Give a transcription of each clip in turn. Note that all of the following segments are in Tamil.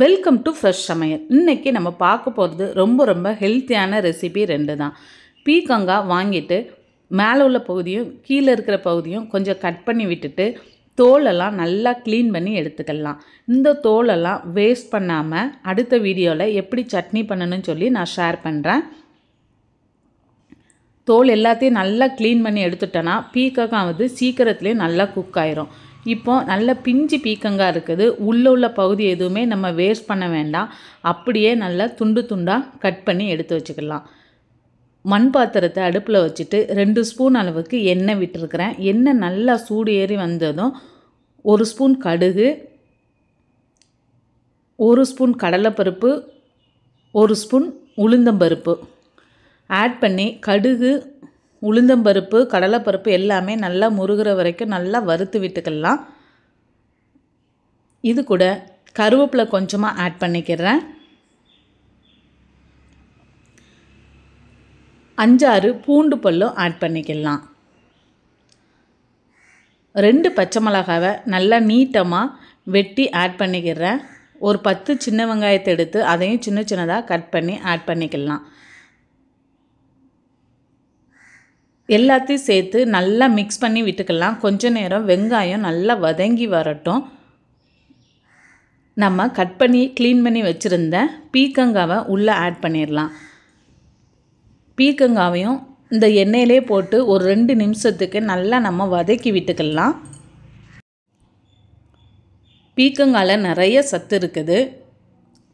வெல்கம் டு ஃப்ரெஷ் சமையல் இன்றைக்கி நம்ம பார்க்க போகிறது ரொம்ப ரொம்ப ஹெல்த்தியான ரெசிபி ரெண்டு தான் பீக்கங்காய் வாங்கிட்டு மேலே உள்ள பகுதியும் கீழே இருக்கிற பகுதியும் கொஞ்சம் கட் பண்ணி விட்டுட்டு தோலெல்லாம் நல்லா க்ளீன் பண்ணி எடுத்துக்கலாம் இந்த தோலெல்லாம் வேஸ்ட் பண்ணாமல் அடுத்த வீடியோவில் எப்படி சட்னி பண்ணணும்னு சொல்லி நான் ஷேர் பண்ணுறேன் தோல் எல்லாத்தையும் நல்லா க்ளீன் பண்ணி எடுத்துட்டோன்னா பீக்கங்காய் வந்து சீக்கிரத்துலேயும் நல்லா குக் ஆயிரும் இப்போ நல்ல பிஞ்சு பீக்கங்காக இருக்குது உள்ளே உள்ள பகுதி எதுவுமே நம்ம வேஸ்ட் பண்ண வேண்டாம் அப்படியே நல்லா துண்டு துண்டாக கட் பண்ணி எடுத்து வச்சுக்கலாம் மண் பாத்திரத்தை அடுப்பில் வச்சுட்டு ரெண்டு ஸ்பூன் அளவுக்கு எண்ணெய் விட்டுருக்குறேன் எண்ணெய் நல்லா சூடு ஏறி வந்ததும் ஒரு ஸ்பூன் கடுகு ஒரு ஸ்பூன் கடலைப்பருப்பு ஒரு ஸ்பூன் உளுந்தம்பருப்பு ஆட் பண்ணி கடுகு உளுந்தம்பருப்பு கடலைப்பருப்பு எல்லாமே நல்லா முருகிற வரைக்கும் நல்லா வறுத்து விட்டுக்கலாம் இது கூட கருவேப்பிலை கொஞ்சமாக ஆட் பண்ணிக்கிறேன் அஞ்சாறு பூண்டு பல்லும் ஆட் பண்ணிக்கலாம் ரெண்டு பச்சை மிளகாவை நல்லா நீட்டமாக வெட்டி ஆட் பண்ணிக்கிறேன் ஒரு பத்து சின்ன வெங்காயத்தை எடுத்து அதையும் சின்ன சின்னதாக கட் பண்ணி ஆட் பண்ணிக்கலாம் எல்லாத்தையும் சேர்த்து நல்லா மிக்ஸ் பண்ணி விட்டுக்கலாம் கொஞ்ச நேரம் வெங்காயம் நல்லா வதங்கி வரட்டும் நம்ம கட் பண்ணி க்ளீன் பண்ணி வச்சுருந்த பீக்கங்காவை உள்ளே ஆட் பண்ணிடலாம் பீக்கங்காவையும் இந்த எண்ணெயிலே போட்டு ஒரு ரெண்டு நிமிஷத்துக்கு நல்லா நம்ம வதக்கி விட்டுக்கலாம் பீக்கங்காவில் நிறைய சத்து இருக்குது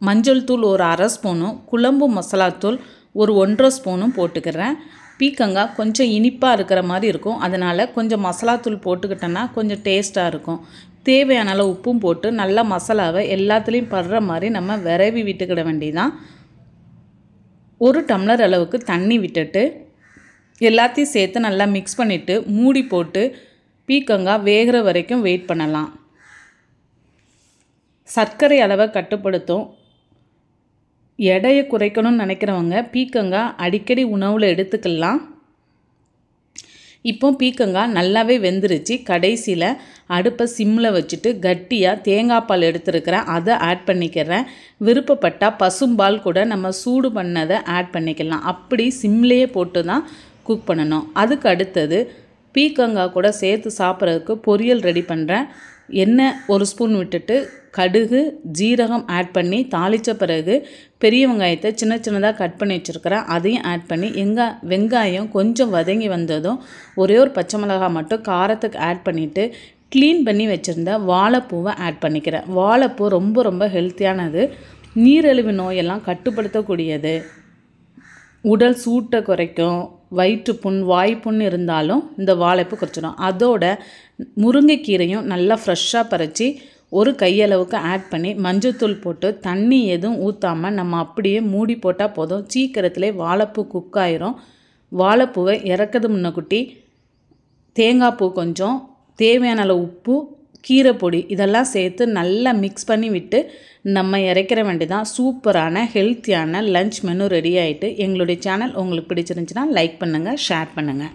மஞ்சள் தூள் ஒரு அரை ஸ்பூனும் குழம்பு மசாலாத்தூள் ஒரு ஒன்றரை ஸ்பூனும் போட்டுக்கிறேன் பீக்கங்காய் கொஞ்சம் இனிப்பாக இருக்கிற மாதிரி இருக்கும் அதனால் கொஞ்சம் மசாலாத்தூள் போட்டுக்கிட்டோன்னா கொஞ்சம் டேஸ்ட்டாக இருக்கும் தேவையான அளவு உப்பும் போட்டு நல்லா மசாலாவை எல்லாத்துலேயும் படுற மாதிரி நம்ம விரைவி விட்டுக்கிட வேண்டியதான் ஒரு டம்ளர் அளவுக்கு தண்ணி விட்டுட்டு எல்லாத்தையும் சேர்த்து நல்லா மிக்ஸ் பண்ணிவிட்டு மூடி போட்டு பீக்கங்காய் வேகிற வரைக்கும் வெயிட் பண்ணலாம் சர்க்கரை அளவை கட்டுப்படுத்தும் எடையை குறைக்கணும்னு நினைக்கிறவங்க பீக்கங்காய் அடிக்கடி உணவில் எடுத்துக்கலாம் இப்போ பீக்கங்காய் நல்லாவே வெந்துருச்சு கடைசியில் அடுப்பை சிம்மில் வச்சுட்டு கட்டியாக தேங்காய் பால் எடுத்துருக்கிறேன் அதை ஆட் பண்ணிக்கிறேன் விருப்பப்பட்டால் பசும்பால் கூட நம்ம சூடு பண்ணதை ஆட் பண்ணிக்கலாம் அப்படி சிம்லேயே போட்டு தான் குக் பண்ணணும் அதுக்கு அடுத்தது பீக்கங்காய் கூட சேர்த்து சாப்பிட்றதுக்கு பொரியல் ரெடி பண்ணுறேன் எண்ணெய் ஒரு ஸ்பூன் விட்டுட்டு கடுகு ஜீரகம் ஆட் பண்ணி தாளித்த பிறகு பெரிய வெங்காயத்தை சின்ன சின்னதாக கட் பண்ணி வச்சுருக்கிறேன் அதையும் ஆட் பண்ணி எங்கே வெங்காயம் கொஞ்சம் வதங்கி வந்ததும் ஒரே ஒரு பச்சை மிளகாய் மட்டும் காரத்துக்கு ஆட் பண்ணிவிட்டு க்ளீன் பண்ணி வச்சுருந்த வாழைப்பூவை ஆட் பண்ணிக்கிறேன் வாழைப்பூ ரொம்ப ரொம்ப ஹெல்த்தியானது நீரிழிவு நோயெல்லாம் கட்டுப்படுத்தக்கூடியது உடல் சூட்டை குறைக்கும் வயிற்று புண் வாய்ப்புண் இருந்தாலும் இந்த வாழைப்பு குறைச்சிடும் அதோட முருங்கைக்கீரையும் நல்லா ஃப்ரெஷ்ஷாக பறித்து ஒரு கையளவுக்கு ஆட் பண்ணி மஞ்சத்தூள் போட்டு தண்ணி எதுவும் ஊற்றாமல் நம்ம அப்படியே மூடி போட்டால் போதும் சீக்கிரத்திலே வாழைப்பூ குக் ஆயிரும் வாழைப்பூவை இறக்குது முன்னக்குட்டி தேங்காய் பூ கொஞ்சம் தேவையான அளவு உப்பு கீரைப்பொடி இதெல்லாம் சேர்த்து நல்லா மிக்ஸ் பண்ணி விட்டு நம்ம இறைக்கிற வேண்டி தான் சூப்பரான ஹெல்த்தியான லன்ச் மெனு ரெடி ஆகிட்டு எங்களுடைய சேனல் உங்களுக்கு பிடிச்சிருந்துச்சின்னா லைக் பண்ணுங்கள் ஷேர் பண்ணுங்கள்